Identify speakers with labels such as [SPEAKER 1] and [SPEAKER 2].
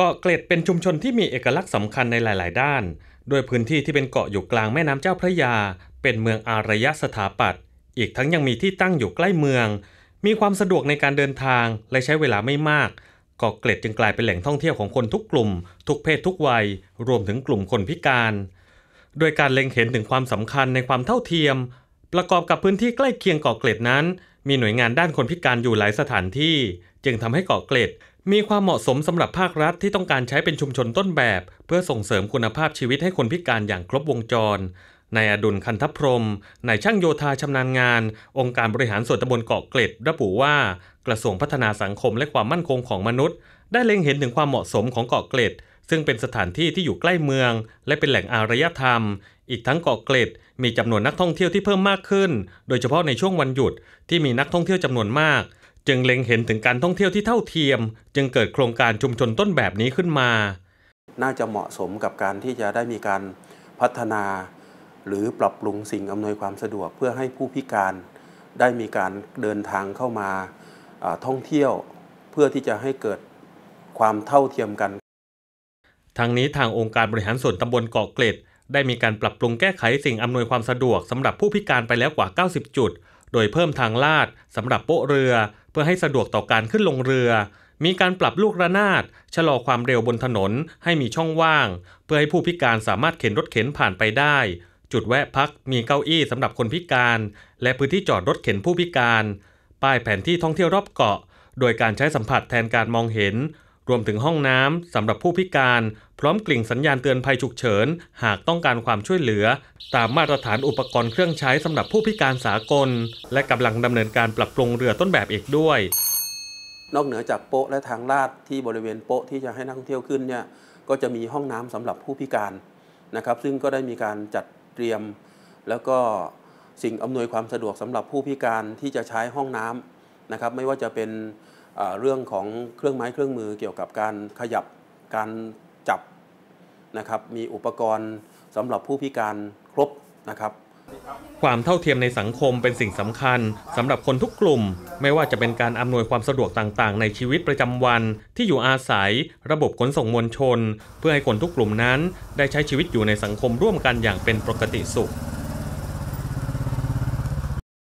[SPEAKER 1] เกาะเกร็ดเป็นชุมชนที่มีเอกลักษณ์สำคัญในหลาย ๆ ด้าน โดยพื้นที่ที่เป็นเกาะอยู่กลางแม่น้ำเจ้าพระยา เป็นเมืองอารยสถาปัตย์อีกทั้งยังมีที่ตั้งอยู่ใกล้เมือง มีความสะดวกในการเดินทางและใช้เวลาไม่มาก เกาะเกร็ดจึงกลายเป็นแหล่งท่องเที่ยวของคนทุกกลุ่ม ทุกเพศทุกวัย รวมถึงกลุ่มคนพิการ โดยการเล็งเห็นถึงความสำคัญในความเท่าเทียม ประกอบกับพื้นที่ใกล้เคียงเกาะเกร็ดนั้น มีหน่วยงานด้านคนพิการอยู่หลายสถานที่ จึงทำให้เกาะเกร็ดมีความเหมาะสมสำหรับภาครัฐที่ต้องการใช้เป็นชุมชนต้นแบบ เพื่อส่งเสริมคุณภาพชีวิตให้คนพิการอย่างครบวงจรนายอดุลคันทพรมนายช่างโยธาชำนาญงาน องค์การบริหารส่วนตำบลเกาะเกร็ด ระบุว่ากระทรวงพัฒนาสังคมและความมั่นคงของมนุษย์ ได้เล็งเห็นถึงความเหมาะสมของเกาะเกร็ดซึ่งเป็นสถานที่ที่อยู่ใกล้เมือง และเป็นแหล่งอารยธรรม อีกทั้งเกาะเกร็ด มีจำนวนนักท่องเที่ยวที่เพิ่มมากขึ้น โดยเฉพาะในช่วงวันหยุด ที่มีนักท่องเที่ยวจำนวนมากจึงเล็งเห็นถึงการท่องเที่ยวที่เท่าเทียม จึงเกิดโครงการชุมชนต้นแบบนี้ขึ้นมา น่าจะเหมาะสมกับก
[SPEAKER 2] ารที่จะได้มีการพัฒนา หรือปรับปรุงสิ่งอำนวยความสะดวกเพื่อให้ผู้พิการได้มีการเดินทางเข้ามาท่องเที่ยวเพื่อที่จะให้เกิดความเท่าเทียมกัน
[SPEAKER 1] ทางนี้ทางองค์การบริหารส่วนตำบลเกาะเกร็ด ได้มีการปรับปรุงแก้ไขสิ่งอำนวยความสะดวกสำหรับผู้พิการไปแล้วกว่า 90 จุด โดยเพิ่มทางลาดสำหรับโป๊ะเรือพื่อให้สะดวกต่อการขึ้นลงเรือ มีการปรับลูกระนาดชะลอความเร็วบนถนนให้มีช่องว่าง เพื่อให้ผู้พิการสามารถเข็นรถเข็นผ่านไปได้ จุดแวะพักมีเก้าอี้สำหรับคนพิการ และพื้นที่จอดรถเข็นผู้พิการป้ายแผนที่ท่องเที่ยวรอบเกาะ โดยการใช้สัมผัสแทนการมองเห็นรวมถึงห้องน้ำสำหรับผู้พิการ พร้อมกลิ่งสัญญาณเตือนภัยฉุกเฉิน หากต้องการความช่วยเหลือ ตามมาตรฐานอุปกรณ์เครื่องใช้สำหรับผู้พิการสากล และกำลังดำเนินการปรับปรุงเรือต้นแบบอีกด้วย
[SPEAKER 2] นอกเหนือจากโป๊ะและทางลาดที่บริเวณโป๊ะที่จะให้นักท่องเที่ยวขึ้นเนี่ยก็จะมีห้องน้ำสำหรับผู้พิการนะครับ ซึ่งก็ได้มีการจัดเตรียมแล้วก็สิ่งอำนวยความสะดวกสำหรับผู้พิการที่จะใช้ห้องน้ำนะครับไม่ว่าจะเป็นเรื่องของเครื่องไม้เครื่องมือเกี่ยวกับการขยับการจับนะครับมีอุปกรณ์สำหรับผู้พิการครบนะครับ
[SPEAKER 1] ความเท่าเทียมในสังคมเป็นสิ่งสำคัญสำหรับคนทุกกลุ่ม ไม่ว่าจะเป็นการอำนวยความสะดวกต่างๆ ในชีวิตประจำวัน ที่อยู่อาศัยระบบขนส่งมวลชน เพื่อให้คนทุกกลุ่มนั้นได้ใช้ชีวิตอยู่ในสังคมร่วมกันอย่างเป็นปกติสุข